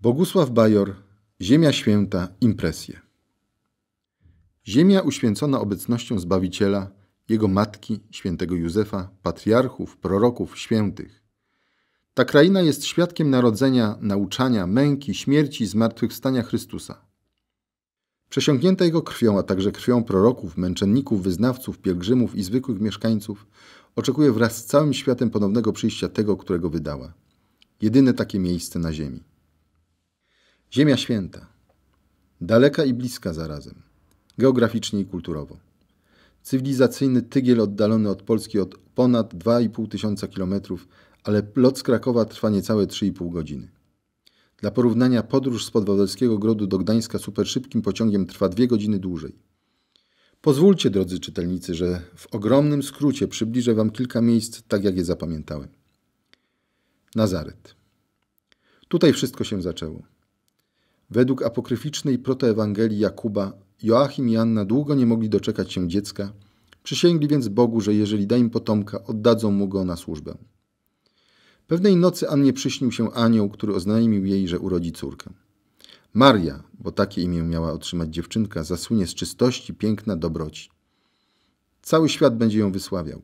Bogusław Bajor, Ziemia Święta, Impresje. Ziemia uświęcona obecnością Zbawiciela, Jego Matki, Świętego Józefa, patriarchów, proroków, świętych. Ta kraina jest świadkiem narodzenia, nauczania, męki, śmierci i zmartwychwstania Chrystusa. Przesiąknięta Jego krwią, a także krwią proroków, męczenników, wyznawców, pielgrzymów i zwykłych mieszkańców, oczekuje wraz z całym światem ponownego przyjścia Tego, którego wydała. Jedyne takie miejsce na ziemi. Ziemia święta. Daleka i bliska zarazem. Geograficznie i kulturowo. Cywilizacyjny tygiel oddalony od Polski od ponad 2,5 tysiąca kilometrów, ale lot z Krakowa trwa niecałe 3,5 godziny. Dla porównania podróż z podwodowskiego Grodu do Gdańska superszybkim pociągiem trwa dwie godziny dłużej. Pozwólcie, drodzy czytelnicy, że w ogromnym skrócie przybliżę Wam kilka miejsc, tak jak je zapamiętałem. Nazaret. Tutaj wszystko się zaczęło. Według apokryficznej protoewangelii Jakuba, Joachim i Anna długo nie mogli doczekać się dziecka, przysięgli więc Bogu, że jeżeli da im potomka, oddadzą mu go na służbę. Pewnej nocy Annie przyśnił się anioł, który oznajmił jej, że urodzi córkę. Maria, bo takie imię miała otrzymać dziewczynka, zasłynie z czystości, piękna, dobroci. Cały świat będzie ją wysławiał.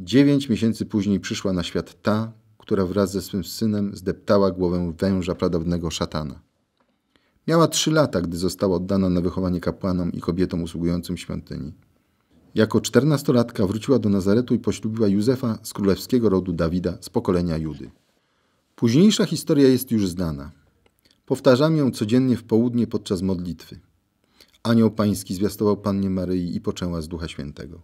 Dziewięć miesięcy później przyszła na świat ta, która wraz ze swym synem zdeptała głowę węża pradawnego szatana. Miała trzy lata, gdy została oddana na wychowanie kapłanom i kobietom usługującym świątyni. Jako czternastolatka wróciła do Nazaretu i poślubiła Józefa z królewskiego rodu Dawida z pokolenia Judy. Późniejsza historia jest już znana. Powtarzam ją codziennie w południe podczas modlitwy. Anioł Pański zwiastował Pannie Maryi i poczęła z Ducha Świętego.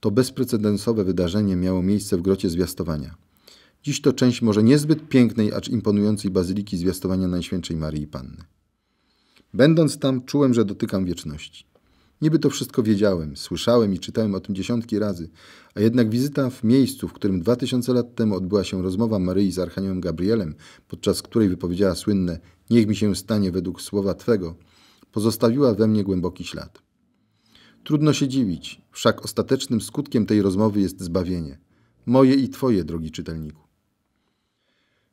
To bezprecedensowe wydarzenie miało miejsce w grocie zwiastowania – Dziś to część może niezbyt pięknej, acz imponującej bazyliki zwiastowania Najświętszej Maryi Panny. Będąc tam, czułem, że dotykam wieczności. Niby to wszystko wiedziałem, słyszałem i czytałem o tym dziesiątki razy, a jednak wizyta w miejscu, w którym dwa tysiące lat temu odbyła się rozmowa Maryi z Archaniołem Gabrielem, podczas której wypowiedziała słynne Niech mi się stanie według słowa Twego, pozostawiła we mnie głęboki ślad. Trudno się dziwić, wszak ostatecznym skutkiem tej rozmowy jest zbawienie. Moje i Twoje, drogi czytelniku.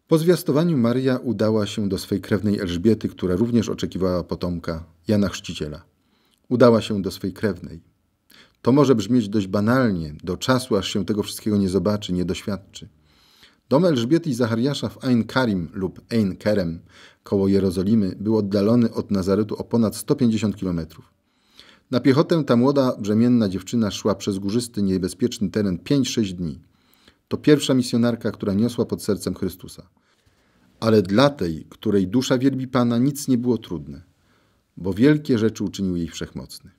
Po zwiastowaniu Maria udała się do swej krewnej Elżbiety, która również oczekiwała potomka, Jana Chrzciciela. Udała się do swej krewnej. To może brzmieć dość banalnie, do czasu, aż się tego wszystkiego nie zobaczy, nie doświadczy. Dom Elżbiety i Zachariasza w Ain Karim lub Ein Kerem koło Jerozolimy był oddalony od Nazaretu o ponad 150 kilometrów. Na piechotę ta młoda, brzemienna dziewczyna szła przez górzysty, niebezpieczny teren 5-6 dni – to pierwsza misjonarka, która niosła pod sercem Chrystusa. Ale dla tej, której dusza wielbi Pana, nic nie było trudne, bo wielkie rzeczy uczynił jej wszechmocny.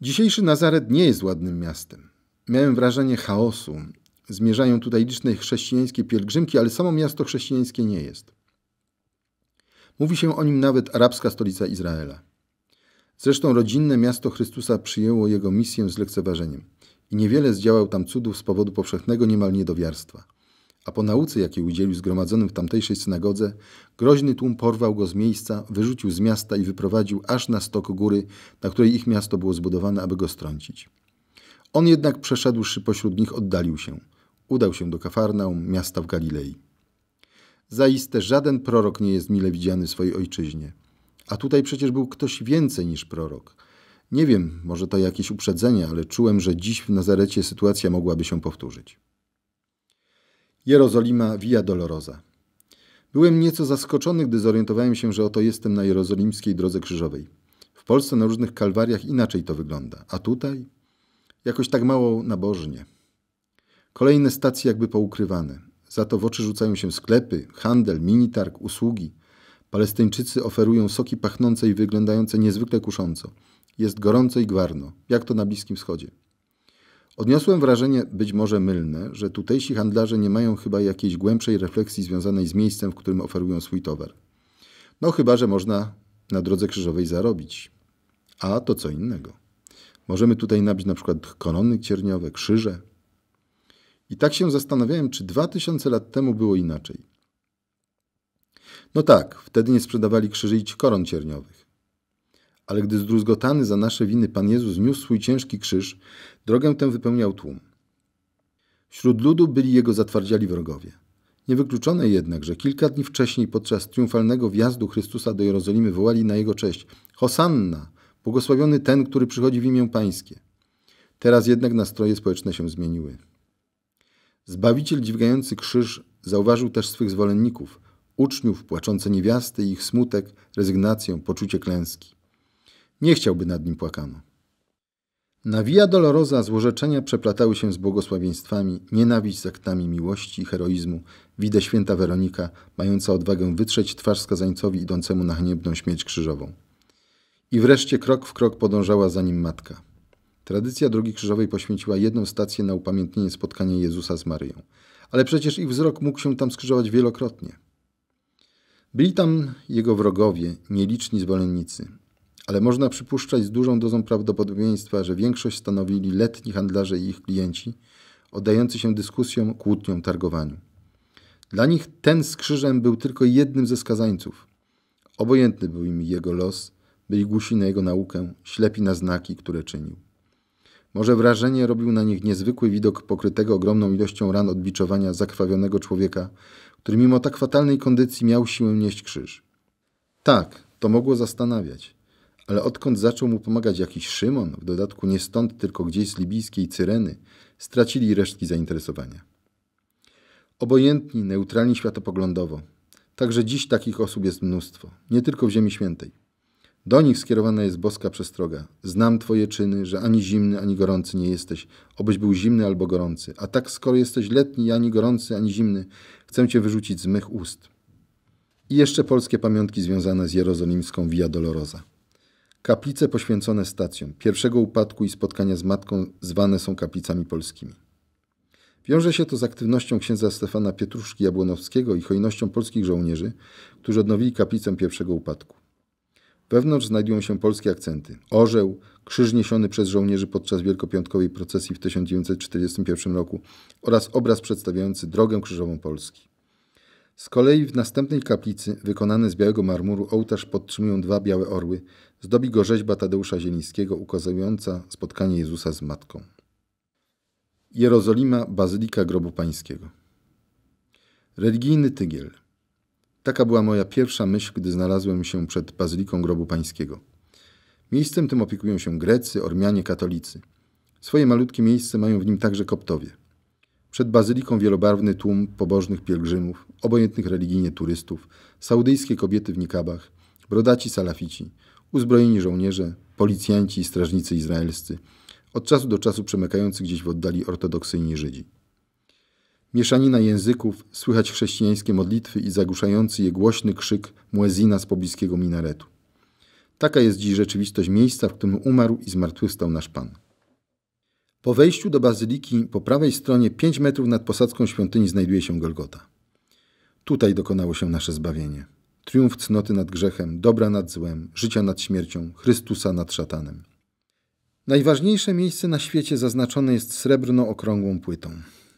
Dzisiejszy Nazaret nie jest ładnym miastem. Miałem wrażenie chaosu. Zmierzają tutaj liczne chrześcijańskie pielgrzymki, ale samo miasto chrześcijańskie nie jest. Mówi się o nim nawet arabska stolica Izraela. Zresztą rodzinne miasto Chrystusa przyjęło jego misję z lekceważeniem i niewiele zdziałał tam cudów z powodu powszechnego niemal niedowiarstwa. A po nauce, jakiej udzielił zgromadzonym w tamtejszej synagodze, groźny tłum porwał go z miejsca, wyrzucił z miasta i wyprowadził aż na stok góry, na której ich miasto było zbudowane, aby go strącić. On jednak przeszedłszy pośród nich oddalił się. Udał się do Kafarnaum, miasta w Galilei. Zaiste żaden prorok nie jest mile widziany w swojej ojczyźnie. A tutaj przecież był ktoś więcej niż prorok – nie wiem, może to jakieś uprzedzenie, ale czułem, że dziś w Nazarecie sytuacja mogłaby się powtórzyć. Jerozolima Via Dolorosa. Byłem nieco zaskoczony, gdy zorientowałem się, że oto jestem na jerozolimskiej drodze krzyżowej. W Polsce na różnych kalwariach inaczej to wygląda, a tutaj jakoś tak mało nabożnie. Kolejne stacje jakby poukrywane. Za to w oczy rzucają się sklepy, handel, minitarg, usługi. Palestyńczycy oferują soki pachnące i wyglądające niezwykle kusząco jest gorąco i gwarno, jak to na Bliskim Wschodzie. Odniosłem wrażenie, być może mylne, że tutejsi handlarze nie mają chyba jakiejś głębszej refleksji związanej z miejscem, w którym oferują swój towar. No chyba, że można na drodze krzyżowej zarobić. A to co innego. Możemy tutaj nabić na przykład konony cierniowe, krzyże. I tak się zastanawiałem, czy dwa tysiące lat temu było inaczej. No tak, wtedy nie sprzedawali krzyży i koron cierniowych ale gdy zdruzgotany za nasze winy Pan Jezus niósł swój ciężki krzyż, drogę tę wypełniał tłum. Wśród ludu byli jego zatwardziali wrogowie. Niewykluczone jednak, że kilka dni wcześniej podczas triumfalnego wjazdu Chrystusa do Jerozolimy wołali na jego cześć Hosanna, błogosławiony ten, który przychodzi w imię Pańskie. Teraz jednak nastroje społeczne się zmieniły. Zbawiciel dźwigający krzyż zauważył też swych zwolenników, uczniów, płaczące niewiasty i ich smutek, rezygnację, poczucie klęski. Nie chciałby nad nim płakano. Na Via Dolorosa złorzeczenia przeplatały się z błogosławieństwami, nienawiść z aktami miłości i heroizmu. Widzę święta Weronika, mająca odwagę wytrzeć twarz skazańcowi idącemu na haniebną śmierć krzyżową. I wreszcie krok w krok podążała za nim matka. Tradycja Drogi Krzyżowej poświęciła jedną stację na upamiętnienie spotkania Jezusa z Maryją. Ale przecież ich wzrok mógł się tam skrzyżować wielokrotnie. Byli tam jego wrogowie, nieliczni zwolennicy, ale można przypuszczać z dużą dozą prawdopodobieństwa, że większość stanowili letni handlarze i ich klienci, oddający się dyskusjom, kłótniom, targowaniu. Dla nich ten z krzyżem był tylko jednym ze skazańców. Obojętny był im jego los, byli głusi na jego naukę, ślepi na znaki, które czynił. Może wrażenie robił na nich niezwykły widok pokrytego ogromną ilością ran odbiczowania zakrwawionego człowieka, który mimo tak fatalnej kondycji miał siłę nieść krzyż. Tak, to mogło zastanawiać ale odkąd zaczął mu pomagać jakiś Szymon, w dodatku nie stąd, tylko gdzieś z libijskiej Cyreny, stracili resztki zainteresowania. Obojętni, neutralni światopoglądowo. Także dziś takich osób jest mnóstwo, nie tylko w Ziemi Świętej. Do nich skierowana jest boska przestroga. Znam Twoje czyny, że ani zimny, ani gorący nie jesteś, obyś był zimny albo gorący. A tak skoro jesteś letni, ani gorący, ani zimny, chcę Cię wyrzucić z mych ust. I jeszcze polskie pamiątki związane z jerozolimską Via Dolorosa. Kaplice poświęcone stacjom pierwszego upadku i spotkania z matką zwane są kaplicami polskimi. Wiąże się to z aktywnością księdza Stefana Pietruszki Jabłonowskiego i hojnością polskich żołnierzy, którzy odnowili kaplicę pierwszego upadku. Wewnątrz znajdują się polskie akcenty. Orzeł, krzyż niesiony przez żołnierzy podczas wielkopiątkowej procesji w 1941 roku oraz obraz przedstawiający drogę krzyżową Polski. Z kolei w następnej kaplicy, wykonany z białego marmuru, ołtarz podtrzymują dwa białe orły. Zdobi go rzeźba Tadeusza Zielińskiego, ukazująca spotkanie Jezusa z Matką. Jerozolima, Bazylika Grobu Pańskiego. Religijny tygiel. Taka była moja pierwsza myśl, gdy znalazłem się przed Bazyliką Grobu Pańskiego. Miejscem tym opiekują się Grecy, Ormianie, katolicy. Swoje malutkie miejsce mają w nim także Koptowie. Przed bazyliką wielobarwny tłum pobożnych pielgrzymów, obojętnych religijnie turystów, saudyjskie kobiety w nikabach, brodaci salafici, uzbrojeni żołnierze, policjanci i strażnicy izraelscy, od czasu do czasu przemykający gdzieś w oddali ortodoksyjni Żydzi. Mieszanina języków, słychać chrześcijańskie modlitwy i zagłuszający je głośny krzyk muezina z pobliskiego minaretu. Taka jest dziś rzeczywistość miejsca, w którym umarł i zmartwychwstał nasz Pan. Po wejściu do bazyliki po prawej stronie 5 metrów nad posadzką świątyni znajduje się Golgota. Tutaj dokonało się nasze zbawienie. Triumf cnoty nad grzechem, dobra nad złem, życia nad śmiercią, Chrystusa nad szatanem. Najważniejsze miejsce na świecie zaznaczone jest srebrną okrągłą płytą.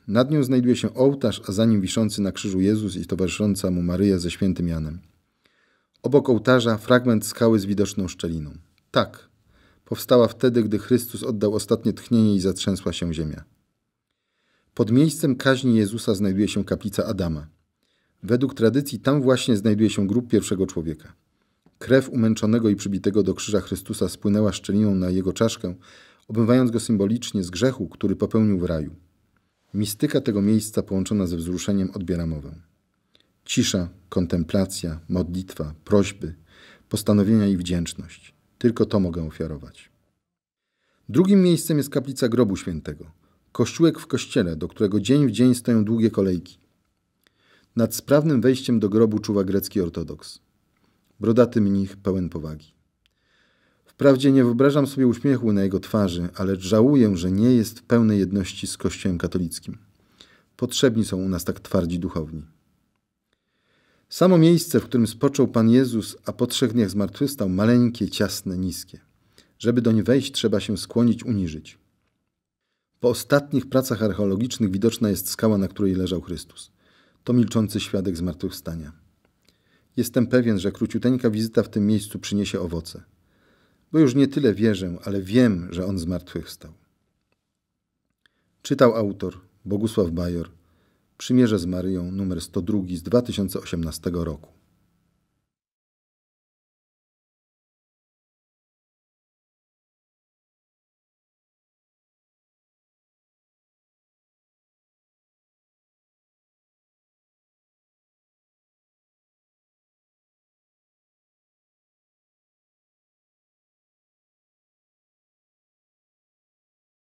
Nad nią znajduje się ołtarz, a za nim wiszący na krzyżu Jezus i towarzysząca mu Maryja ze świętym Janem. Obok ołtarza fragment skały z widoczną szczeliną. Tak, powstała wtedy, gdy Chrystus oddał ostatnie tchnienie i zatrzęsła się ziemia. Pod miejscem kaźni Jezusa znajduje się kaplica Adama. Według tradycji tam właśnie znajduje się grób pierwszego człowieka. Krew umęczonego i przybitego do krzyża Chrystusa spłynęła szczeliną na jego czaszkę, obmywając go symbolicznie z grzechu, który popełnił w raju. Mistyka tego miejsca połączona ze wzruszeniem odbiera mowę. Cisza, kontemplacja, modlitwa, prośby, postanowienia i wdzięczność. Tylko to mogę ofiarować. Drugim miejscem jest kaplica grobu świętego, kościółek w kościele, do którego dzień w dzień stoją długie kolejki. Nad sprawnym wejściem do grobu czuwa grecki ortodoks. Brodaty mnich pełen powagi. Wprawdzie nie wyobrażam sobie uśmiechu na jego twarzy, ale żałuję, że nie jest w pełnej jedności z Kościołem katolickim. Potrzebni są u nas tak twardzi duchowni. Samo miejsce, w którym spoczął Pan Jezus, a po trzech dniach zmartwychwstał, maleńkie, ciasne, niskie. Żeby doń wejść, trzeba się skłonić, uniżyć. Po ostatnich pracach archeologicznych widoczna jest skała, na której leżał Chrystus. To milczący świadek zmartwychwstania. Jestem pewien, że króciuteńka wizyta w tym miejscu przyniesie owoce. Bo już nie tyle wierzę, ale wiem, że On zmartwychwstał. Czytał autor Bogusław Bajor – Przymierze z Maryją numer 102 z 2018 roku.